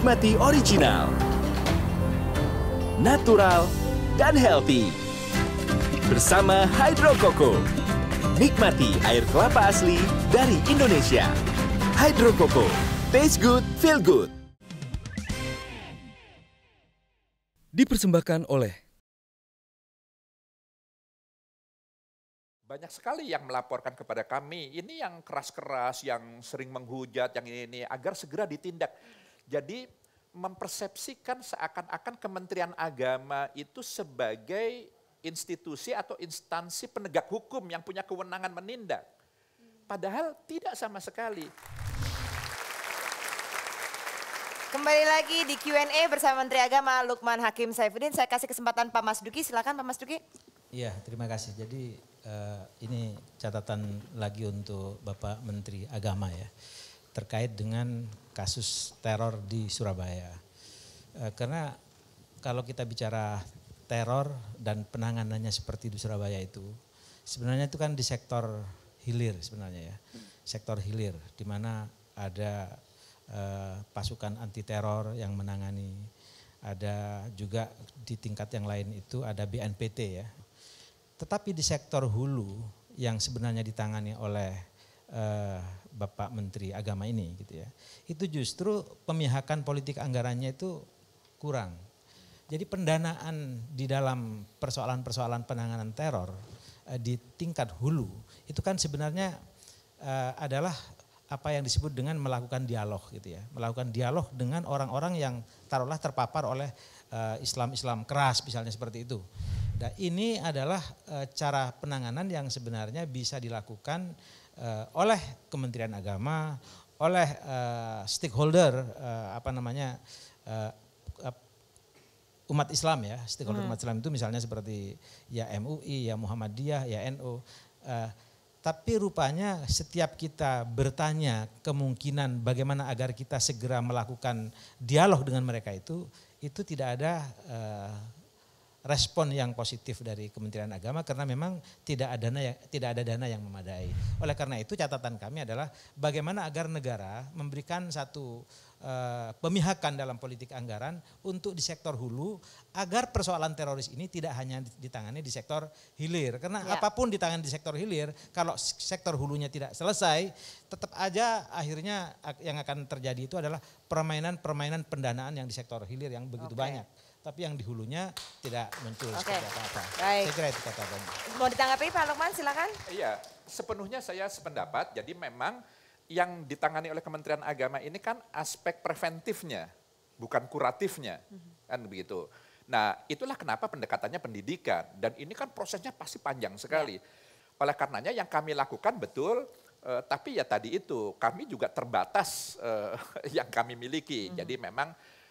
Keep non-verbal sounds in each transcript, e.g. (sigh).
menikmati original, natural, dan healthy. Bersama Hydro Coco, nikmati air kelapa asli dari Indonesia. Hydro Coco, taste good, feel good. Dipersembahkan oleh banyak sekali yang melaporkan kepada kami ini yang keras-keras yang sering menghujat yang ini ini agar segera ditindak jadi mempersepsikan seakan-akan Kementerian Agama itu sebagai institusi atau instansi penegak hukum yang punya kewenangan menindak. Padahal tidak sama sekali. Kembali lagi di Q&A bersama Menteri Agama Lukman Hakim Saifuddin. Saya kasih kesempatan Pak Mas Duki, silakan Pak Mas Duki. Iya, terima kasih. Jadi uh, ini catatan lagi untuk Bapak Menteri Agama ya terkait dengan kasus teror di Surabaya. Eh, karena kalau kita bicara teror dan penanganannya seperti di Surabaya itu, sebenarnya itu kan di sektor hilir sebenarnya ya. Sektor hilir di mana ada e, pasukan anti teror yang menangani, ada juga di tingkat yang lain itu ada BNPT ya. Tetapi di sektor hulu yang sebenarnya ditangani oleh uh, Bapak Menteri Agama ini gitu ya. Itu justru pemihakan politik anggarannya itu kurang. Jadi pendanaan di dalam persoalan-persoalan penanganan teror uh, di tingkat hulu itu kan sebenarnya uh, adalah apa yang disebut dengan melakukan dialog gitu ya. Melakukan dialog dengan orang-orang yang taruhlah terpapar oleh Islam-Islam uh, keras misalnya seperti itu. Nah, ini adalah uh, cara penanganan yang sebenarnya bisa dilakukan uh, oleh Kementerian Agama, oleh uh, stakeholder uh, apa namanya uh, umat Islam ya, stakeholder hmm. umat Islam itu misalnya seperti ya MUI, ya Muhammadiyah, ya NU. uh, tapi rupanya setiap kita bertanya kemungkinan bagaimana agar kita segera melakukan dialog dengan mereka itu, itu tidak ada uh, respon yang positif dari Kementerian Agama karena memang tidak ada dana yang, tidak ada dana yang memadai. Oleh karena itu catatan kami adalah bagaimana agar negara memberikan satu uh, pemihakan dalam politik anggaran untuk di sektor hulu agar persoalan teroris ini tidak hanya ditangani di sektor hilir. Karena ya. apapun ditangani di sektor hilir kalau sektor hulunya tidak selesai tetap aja akhirnya yang akan terjadi itu adalah permainan-permainan pendanaan yang di sektor hilir yang begitu okay. banyak tapi yang di hulunya tidak muncul okay. seperti apa-apa. Saya kira itu katakan. Mau ditanggapi Pak Lukman silakan. Iya, sepenuhnya saya sependapat. Jadi memang yang ditangani oleh Kementerian Agama ini kan aspek preventifnya, bukan kuratifnya. Kan begitu. Nah, itulah kenapa pendekatannya pendidikan dan ini kan prosesnya pasti panjang sekali. Ya. Oleh karenanya yang kami lakukan betul Uh, tapi ya tadi itu kami juga terbatas uh, (laughs) yang kami miliki. Mm -hmm. Jadi memang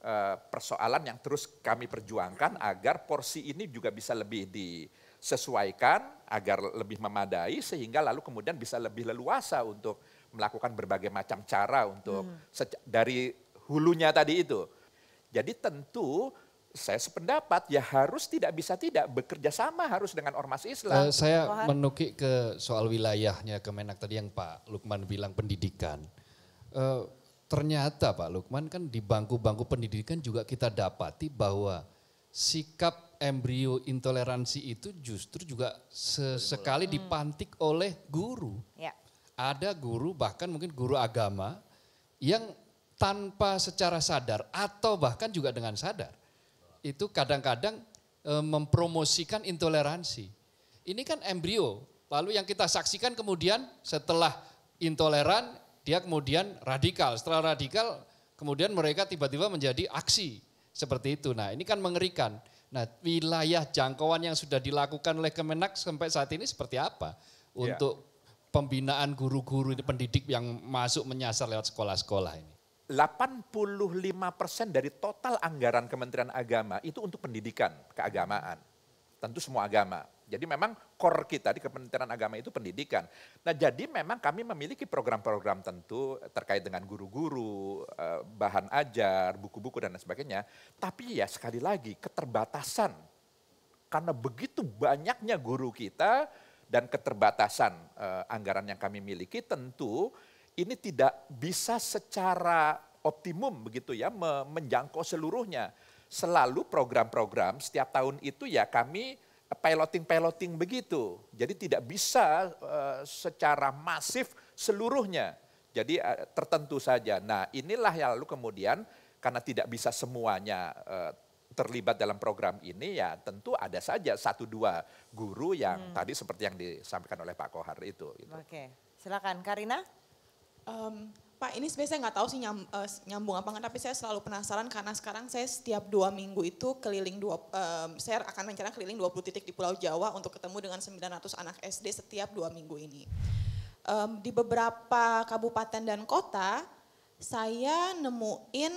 Eh, persoalan yang terus kami perjuangkan agar porsi ini juga bisa lebih disesuaikan agar lebih memadai sehingga lalu kemudian bisa lebih leluasa untuk melakukan berbagai macam cara untuk hmm. dari hulunya tadi itu. Jadi tentu saya sependapat ya harus tidak bisa tidak bekerja sama harus dengan ormas Islam. Uh, saya Tuhan. menukik ke soal wilayahnya Kemenak tadi yang Pak Lukman bilang pendidikan. Uh, Ternyata Pak Lukman kan di bangku-bangku pendidikan juga kita dapati bahwa sikap embrio intoleransi itu justru juga sesekali hmm. dipantik oleh guru. Ya. Ada guru bahkan mungkin guru agama yang tanpa secara sadar atau bahkan juga dengan sadar itu kadang-kadang e, mempromosikan intoleransi. Ini kan embrio. Lalu yang kita saksikan kemudian setelah intoleran dia kemudian radikal. Setelah radikal, kemudian mereka tiba-tiba menjadi aksi seperti itu. Nah, ini kan mengerikan. Nah, wilayah jangkauan yang sudah dilakukan oleh Kemenak sampai saat ini seperti apa ya. untuk ya. pembinaan guru-guru ini pendidik yang masuk menyasar lewat sekolah-sekolah ini? 85 persen dari total anggaran Kementerian Agama itu untuk pendidikan keagamaan. Tentu semua agama. Jadi memang core kita di Kementerian Agama itu pendidikan. Nah jadi memang kami memiliki program-program tentu terkait dengan guru-guru, eh, bahan ajar, buku-buku dan sebagainya. Tapi ya sekali lagi keterbatasan. Karena begitu banyaknya guru kita dan keterbatasan eh, anggaran yang kami miliki tentu ini tidak bisa secara optimum begitu ya menjangkau seluruhnya. Selalu program-program setiap tahun itu ya kami piloting-piloting begitu. Jadi tidak bisa eh, secara masif seluruhnya. Jadi eh, tertentu saja. Nah inilah yang lalu kemudian karena tidak bisa semuanya eh, terlibat dalam program ini ya tentu ada saja satu dua guru yang hmm. tadi seperti yang disampaikan oleh Pak Kohar itu. Gitu. Oke, silakan Karina. Um, Pak, ini sebenarnya saya nggak tahu sih eh, nyambung apa nggak, tapi saya selalu penasaran karena sekarang saya setiap dua minggu itu keliling dua, um, saya akan rencana keliling 20 titik di Pulau Jawa untuk ketemu dengan 900 anak SD setiap dua minggu ini. Um, di beberapa kabupaten dan kota, saya nemuin,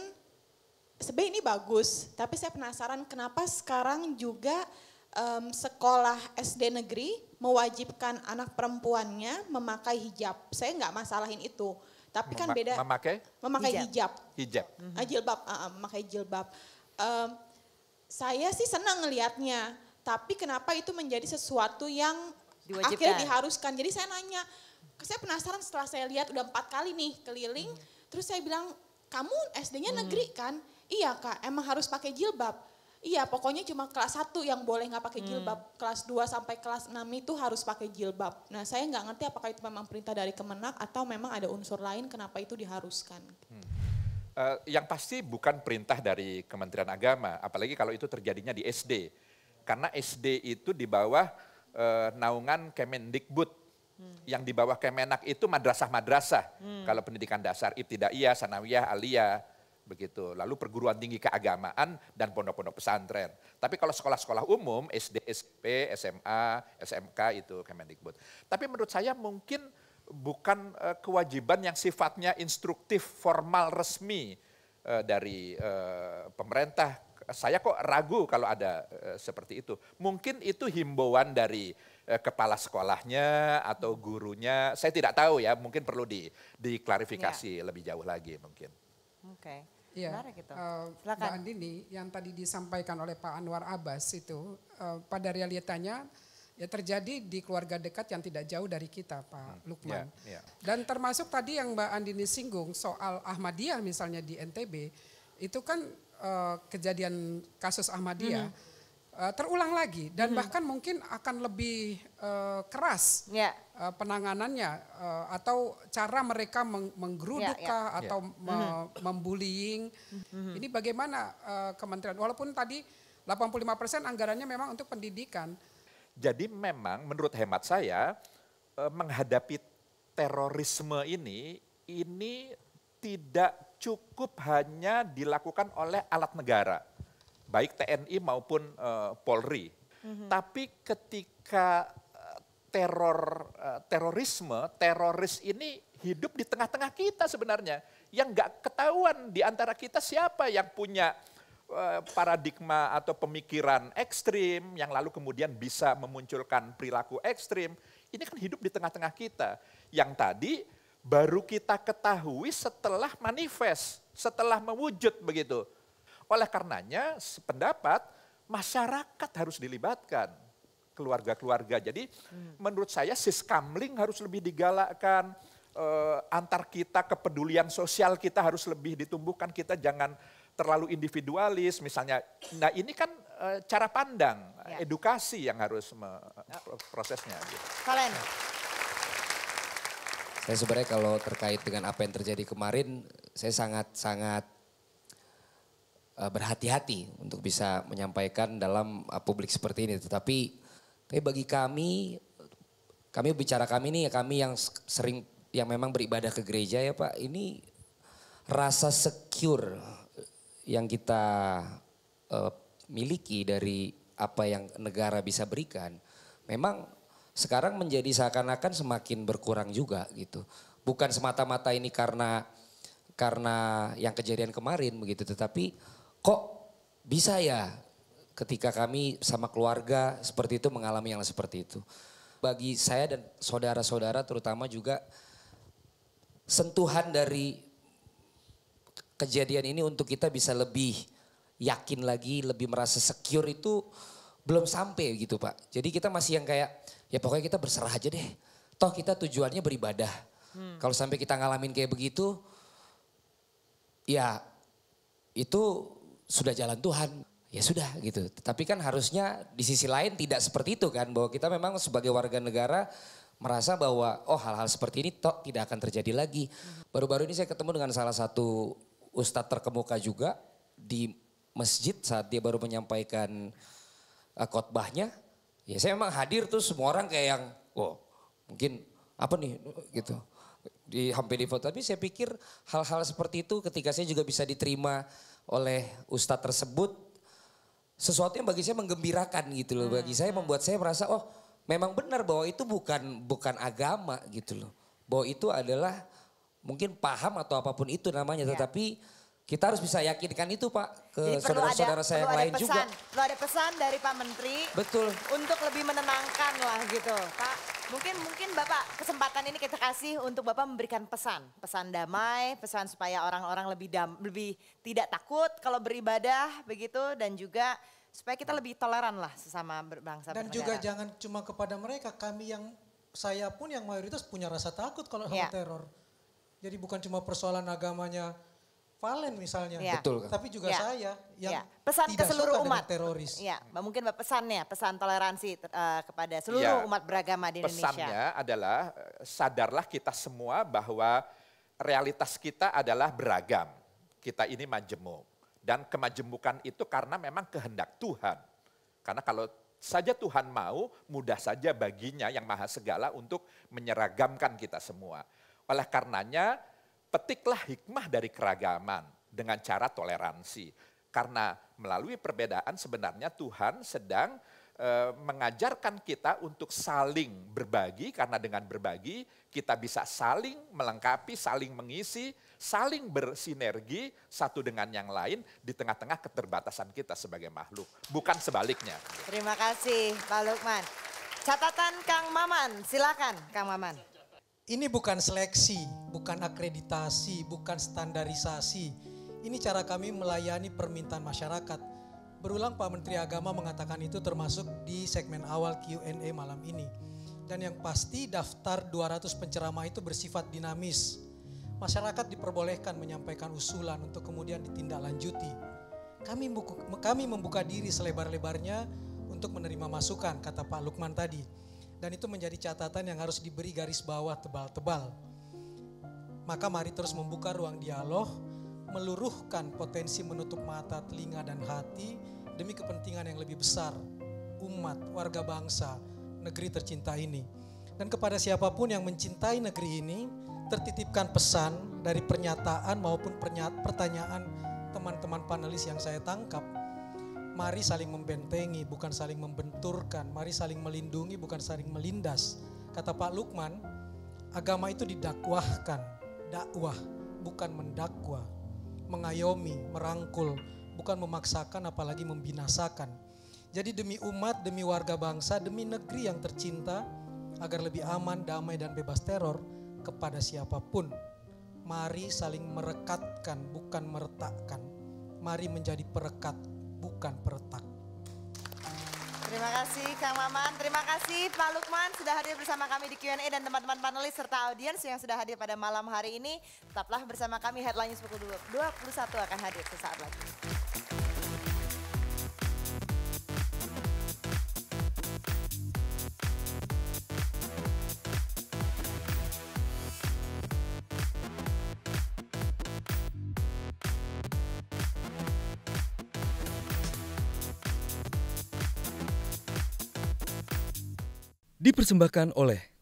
sebenarnya ini bagus, tapi saya penasaran kenapa sekarang juga um, sekolah SD negeri mewajibkan anak perempuannya memakai hijab. Saya nggak masalahin itu tapi kan beda. Memakai? Memakai hijab. Hijab. hijab. Mm -hmm. Jilbab, uh, memakai jilbab. Um, saya sih senang ngelihatnya, tapi kenapa itu menjadi sesuatu yang Diwajibkan. akhirnya diharuskan? Jadi saya nanya, saya penasaran setelah saya lihat udah empat kali nih keliling, hmm. terus saya bilang, kamu SD-nya hmm. negeri kan? Iya kak, emang harus pakai jilbab. Iya, pokoknya cuma kelas 1 yang boleh nggak pakai jilbab. Hmm. Kelas 2 sampai kelas 6 itu harus pakai jilbab. Nah, saya nggak ngerti apakah itu memang perintah dari Kemenak atau memang ada unsur lain kenapa itu diharuskan. Hmm. Uh, yang pasti bukan perintah dari Kementerian Agama, apalagi kalau itu terjadinya di SD. Karena SD itu di bawah uh, naungan Kemendikbud. Hmm. Yang di bawah Kemenak itu madrasah-madrasah. Hmm. Kalau pendidikan dasar, ibtidaiyah, sanawiyah, aliyah, begitu. Lalu perguruan tinggi keagamaan dan pondok-pondok pesantren. Tapi kalau sekolah-sekolah umum, SD, SMP, SMA, SMK itu Kemendikbud. Tapi menurut saya mungkin bukan eh, kewajiban yang sifatnya instruktif, formal, resmi eh, dari eh, pemerintah. Saya kok ragu kalau ada seperti itu. Mungkin itu himbauan dari kepala sekolahnya atau gurunya. Saya tidak tahu ya, mungkin perlu di diklarifikasi ya. lebih jauh lagi mungkin. Oke. Okay. Ya, Menarik itu. Eh, Mbak Andini, yang tadi disampaikan oleh Pak Anwar Abbas itu eh, pada realitanya ya terjadi di keluarga dekat yang tidak jauh dari kita, Pak hmm, Lukman. Yeah, yeah. Dan termasuk tadi yang Mbak Andini singgung soal Ahmadiyah misalnya di NTB, itu kan eh, kejadian kasus Ahmadiyah. -hmm Eh, terulang lagi dan -hmm. bahkan mungkin akan lebih uh, keras yeah. Ya. uh, penanganannya uh, atau cara mereka meng menggeruduk yeah, ya, ya. yeah. atau yeah. Hmm. Me mm -hmm. membullying. Mm -hmm. Ini bagaimana uh, kementerian walaupun tadi 85% anggarannya memang untuk pendidikan. Jadi memang menurut hemat saya uh, menghadapi terorisme ini ini tidak cukup hanya dilakukan oleh alat negara baik TNI maupun uh, Polri. Mm -hmm. Tapi ketika eh, teror uh, terorisme, teroris ini hidup di tengah-tengah kita sebenarnya. Yang nggak ketahuan di antara kita siapa yang punya paradigma atau pemikiran ekstrim yang lalu kemudian bisa memunculkan perilaku ekstrim. Ini kan hidup di tengah-tengah kita. Yang tadi baru kita ketahui setelah manifest, setelah mewujud begitu. Oleh karenanya pendapat masyarakat harus dilibatkan keluarga-keluarga. Jadi hmm. menurut saya siskamling harus lebih digalakkan. E, antar kita kepedulian sosial kita harus lebih ditumbuhkan. Kita jangan terlalu individualis misalnya. Nah ini kan e, cara pandang, ya. edukasi yang harus me, ya. prosesnya. kalian gitu. Saya sebenarnya kalau terkait dengan apa yang terjadi kemarin, saya sangat-sangat Eh, berhati-hati untuk bisa menyampaikan dalam eh, publik seperti ini. Tetapi bagi kami, kami bicara kami ini ya kami yang sering yang memang beribadah ke gereja ya Pak, ini rasa secure yang kita uh, miliki dari apa yang negara bisa berikan, memang sekarang menjadi seakan-akan semakin berkurang juga gitu. Bukan semata-mata ini karena karena yang kejadian kemarin begitu, tetapi kok bisa ya ketika kami sama keluarga seperti itu mengalami yang seperti itu. Bagi saya dan saudara-saudara terutama juga sentuhan dari kejadian ini untuk kita bisa lebih yakin lagi, lebih merasa secure itu belum sampai gitu Pak. Jadi kita masih yang kayak ya pokoknya kita berserah aja deh. Toh kita tujuannya beribadah. Hmm. Kalau sampai kita ngalamin kayak begitu ya itu sudah jalan Tuhan, ya sudah gitu. Tapi kan harusnya di sisi lain tidak seperti itu kan bahwa kita memang sebagai warga negara merasa bahwa oh hal-hal seperti ini toh tidak akan terjadi lagi. Baru-baru ini saya ketemu dengan salah satu ustadz terkemuka juga di masjid saat dia baru menyampaikan uh, khotbahnya. Ya saya memang hadir tuh semua orang kayak yang wow mungkin apa nih gitu di hampir di foto tapi saya pikir hal-hal seperti itu ketika saya juga bisa diterima oleh ustadz tersebut sesuatu yang bagi saya menggembirakan gitu loh. Bagi saya membuat saya merasa oh memang benar bahwa itu bukan bukan agama gitu loh. Bahwa itu adalah mungkin paham atau apapun itu namanya ya. tetapi kita harus bisa yakinkan itu Pak ke saudara-saudara saya yang lain pesan, juga. Perlu ada pesan dari Pak Menteri. Betul. Untuk lebih menenangkan lah gitu Pak. Mungkin mungkin Bapak kesempatan ini kita kasih untuk Bapak memberikan pesan, pesan damai, pesan supaya orang-orang lebih dam, lebih tidak takut kalau beribadah begitu dan juga supaya kita lebih toleran lah sesama bangsa Dan bernegara. juga jangan cuma kepada mereka, kami yang saya pun yang mayoritas punya rasa takut kalau ya. teror. Jadi bukan cuma persoalan agamanya Valen misalnya. Ya. Betul kan? Tapi juga ya. saya yang ya. pesan tidak ke seluruh suka umat teroris. Ya, mungkin pesannya, pesan toleransi uh, kepada seluruh ya. umat beragama di Indonesia. Pesannya adalah eh, sadarlah kita semua bahwa realitas kita adalah beragam. Kita ini majemuk dan kemajemukan itu karena memang kehendak Tuhan. Karena kalau saja Tuhan mau, mudah saja baginya yang maha segala untuk menyeragamkan kita semua. Oleh karenanya Petiklah hikmah dari keragaman dengan cara toleransi. Karena melalui perbedaan sebenarnya Tuhan sedang e, mengajarkan kita untuk saling berbagi karena dengan berbagi kita bisa saling melengkapi, saling mengisi, saling bersinergi satu dengan yang lain di tengah-tengah keterbatasan kita sebagai makhluk, bukan sebaliknya. Terima kasih Pak Lukman. Catatan Kang Maman, silakan Kang Maman ini bukan seleksi, bukan akreditasi, bukan standarisasi. Ini cara kami melayani permintaan masyarakat. Berulang Pak Menteri Agama mengatakan itu termasuk di segmen awal Q&A malam ini. Dan yang pasti daftar 200 penceramah itu bersifat dinamis. Masyarakat diperbolehkan menyampaikan usulan untuk kemudian ditindaklanjuti. Kami kami membuka diri selebar-lebarnya untuk menerima masukan, kata Pak Lukman tadi. Dan itu menjadi catatan yang harus diberi garis bawah tebal-tebal. Maka mari terus membuka ruang dialog, meluruhkan potensi menutup mata, telinga, dan hati demi kepentingan yang lebih besar, umat, warga bangsa, negeri tercinta ini. Dan kepada siapapun yang mencintai negeri ini, tertitipkan pesan dari pernyataan maupun pertanyaan teman-teman panelis yang saya tangkap Mari saling membentengi, bukan saling membenturkan. Mari saling melindungi, bukan saling melindas. Kata Pak Lukman, agama itu didakwahkan, dakwah, bukan mendakwa, mengayomi, merangkul, bukan memaksakan, apalagi membinasakan. Jadi demi umat, demi warga bangsa, demi negeri yang tercinta, agar lebih aman, damai, dan bebas teror kepada siapapun. Mari saling merekatkan, bukan meretakkan. Mari menjadi perekat bukan peretak. Terima kasih Kang Maman, terima kasih Pak Lukman sudah hadir bersama kami di Q&A dan teman-teman panelis serta audiens yang sudah hadir pada malam hari ini. Tetaplah bersama kami, headline pukul 21 akan hadir sesaat lagi. Dipersembahkan oleh